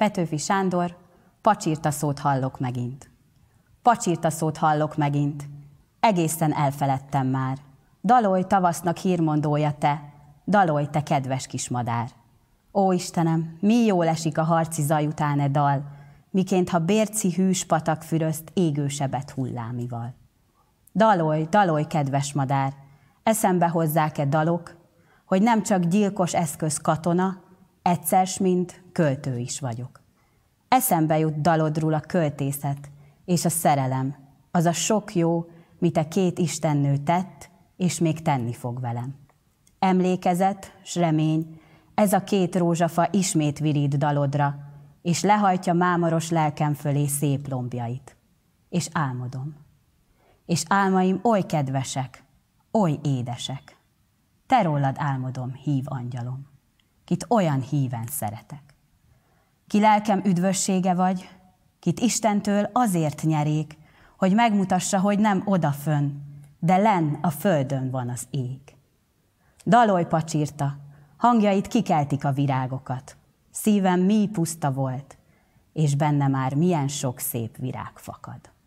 Petőfi Sándor, pacsírta szót hallok megint. Pacsírta szót hallok megint. Egészen elfeledtem már. Dalolj tavasznak hírmondója te, dalolj te kedves kis madár. Ó Istenem, mi jól esik a harci zaj után e dal, miként ha bérci hűs patak fürözt égősebet hullámival. Dalolj, dalolj, kedves madár, eszembe hozzák-e dalok, hogy nem csak gyilkos eszköz katona, egyszer mint költő is vagyok. Eszembe jut dalodról a költészet és a szerelem, az a sok jó, mit a két istennő tett, és még tenni fog velem. Emlékezet, s remény, ez a két rózsafa ismét virít dalodra, és lehajtja mámoros lelkem fölé szép lombjait. És álmodom. És álmaim oly kedvesek, oly édesek. Te rólad álmodom, hív angyalom, kit olyan híven szeretek ki lelkem üdvössége vagy, kit Istentől azért nyerék, hogy megmutassa, hogy nem odafön, de len a földön van az ég. Dalolj pacsírta, hangjait kikeltik a virágokat. Szívem mi puszta volt, és benne már milyen sok szép virág fakad.